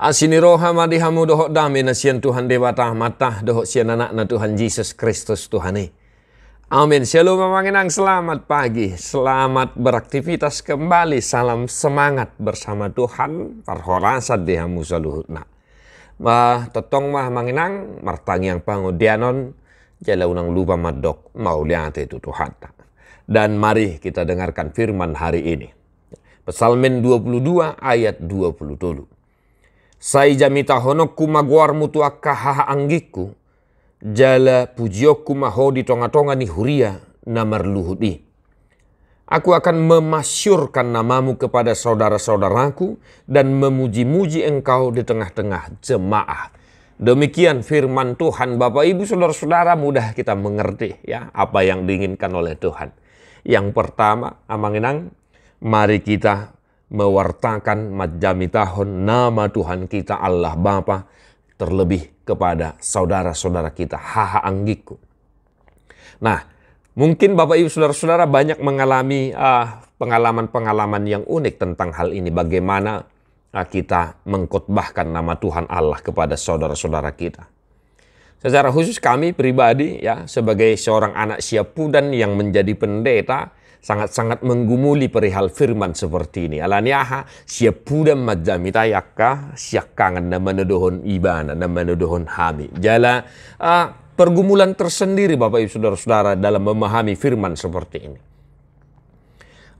Asini roha madihamu dohok dami nasian Tuhan Dewa Tahmatah dohok sian anak na Tuhan Yesus Kristus Tuhani. Amin. Shalom memanginang selamat pagi. Selamat beraktivitas kembali. Salam semangat bersama Tuhan. Parhorasat dihamu saluhutna. Ma totong mah manginang martang yang pangodianon jala unang lupa madok mauliate itu Tuhan. Dan mari kita dengarkan firman hari ini. Pesalmen 22 ayat 20 dulu saijamita hono kuma guar mutua kahaha anggiku jala pujioku maho di tonga-tonga ni huria na marluhudi. Aku akan memasyurkan namamu kepada saudara-saudaraku dan memuji-muji engkau di tengah-tengah jemaah. Demikian firman Tuhan Bapak Ibu Saudara-saudara mudah kita mengerti ya apa yang diinginkan oleh Tuhan. Yang pertama, amanginang, mari kita mewartakan tahun nama Tuhan kita Allah Bapa terlebih kepada saudara-saudara kita haha anggiku. Nah, mungkin Bapak Ibu saudara-saudara banyak mengalami pengalaman ah, pengalaman-pengalaman yang unik tentang hal ini bagaimana uh, kita mengkotbahkan nama Tuhan Allah kepada saudara-saudara kita. Secara khusus kami pribadi ya sebagai seorang anak siapudan yang menjadi pendeta, sangat-sangat menggumuli perihal firman seperti ini. Alaniaha majami majamita yakka siakkangan nama menedohon ibana nama menedohon hami. Jala uh, pergumulan tersendiri Bapak Ibu Saudara-saudara dalam memahami firman seperti ini.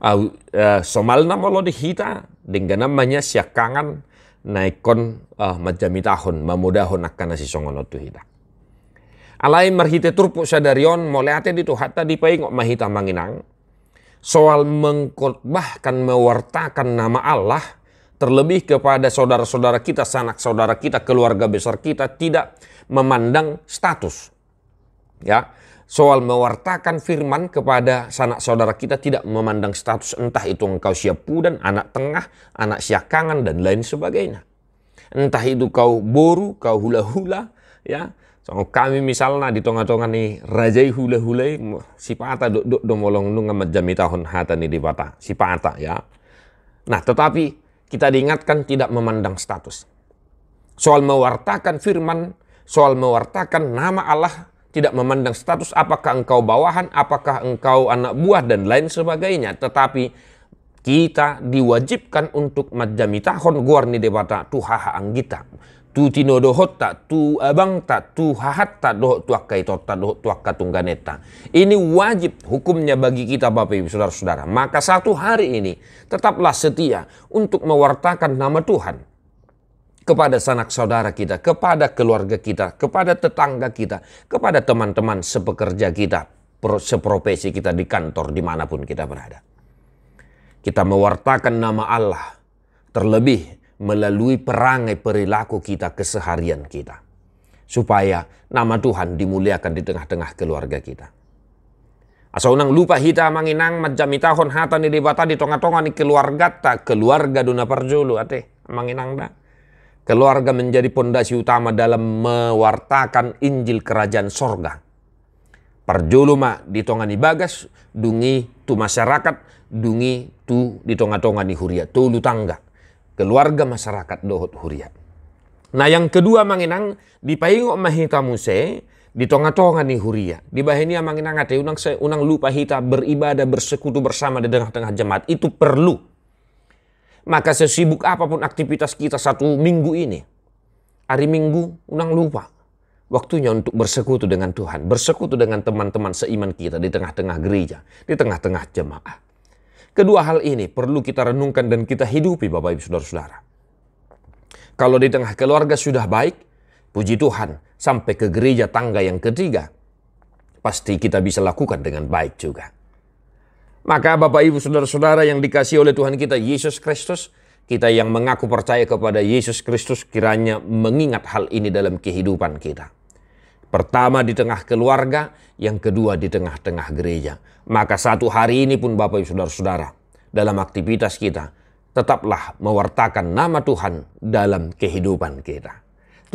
Uh, uh, somal nama lo dihita dengan namanya siakkangan naikon uh, tahun mamudahon akan nasi songono tuhita. Alai marhite turpu sadarion mole ate di tuhata di paingok mahita manginang soal mengkotbahkan, mewartakan nama Allah, terlebih kepada saudara-saudara kita, sanak saudara kita, keluarga besar kita, tidak memandang status. Ya, soal mewartakan firman kepada sanak saudara kita tidak memandang status entah itu engkau siapu dan anak tengah, anak siakangan dan lain sebagainya. Entah itu kau boru, kau hula-hula, ya, kami misalnya di tonga-tonga nih rajai hule-hule si pata dok dok molong nu ngamat jami tahun hata nih di pata si pata ya. Nah tetapi kita diingatkan tidak memandang status. Soal mewartakan firman, soal mewartakan nama Allah tidak memandang status apakah engkau bawahan, apakah engkau anak buah dan lain sebagainya. Tetapi kita diwajibkan untuk majami tahun guar nih debata tuhaha anggita tu tino tak tu abang tak tu hahat hahatta doh tuakka tak doh tuakka tungganeta ini wajib hukumnya bagi kita Bapak Ibu Saudara-saudara maka satu hari ini tetaplah setia untuk mewartakan nama Tuhan kepada sanak saudara kita kepada keluarga kita kepada tetangga kita kepada teman-teman sepekerja kita seprofesi kita di kantor dimanapun kita berada kita mewartakan nama Allah terlebih melalui perangai perilaku kita keseharian kita. Supaya nama Tuhan dimuliakan di tengah-tengah keluarga kita. Asa unang lupa hita manginang tahun hata ni libata di tonga-tonga ni keluarga tak keluarga duna perjulu ate manginang dah. Keluarga menjadi pondasi utama dalam mewartakan Injil Kerajaan Sorga. Perjulu ma di tonga ni bagas, dungi tu masyarakat, dungi tu di tonga-tonga ni huria, tu lutangga. tangga keluarga masyarakat Dohot Huria. Nah yang kedua manginang di paingok mahita muse di tonga-tonga ni huria. Di bahenia manginang ate unang se, unang lupa hita beribadah bersekutu bersama di tengah-tengah jemaat itu perlu. Maka sesibuk apapun aktivitas kita satu minggu ini, hari minggu unang lupa. Waktunya untuk bersekutu dengan Tuhan, bersekutu dengan teman-teman seiman kita di tengah-tengah gereja, di tengah-tengah jemaat. Kedua hal ini perlu kita renungkan dan kita hidupi Bapak Ibu Saudara-saudara. Kalau di tengah keluarga sudah baik, puji Tuhan, sampai ke gereja tangga yang ketiga, pasti kita bisa lakukan dengan baik juga. Maka Bapak Ibu Saudara-saudara yang dikasih oleh Tuhan kita Yesus Kristus, kita yang mengaku percaya kepada Yesus Kristus kiranya mengingat hal ini dalam kehidupan kita. Pertama di tengah keluarga, yang kedua di tengah-tengah gereja. Maka satu hari ini pun Bapak Ibu Saudara-saudara, dalam aktivitas kita, tetaplah mewartakan nama Tuhan dalam kehidupan kita.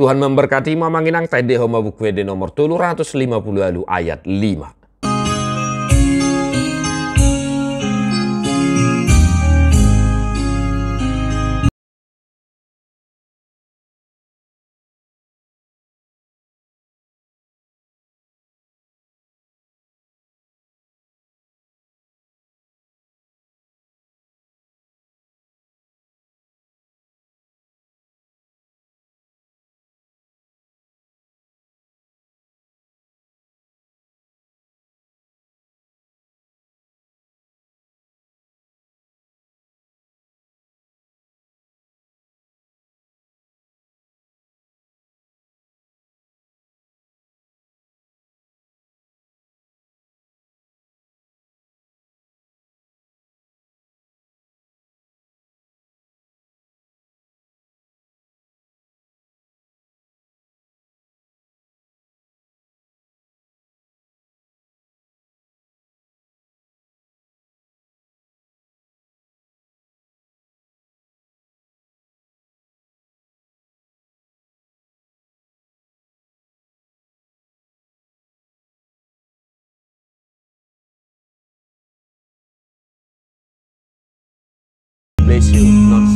Tuhan memberkati Mamanginang Tadeho Mabukwe di nomor lalu ayat 5. bless you.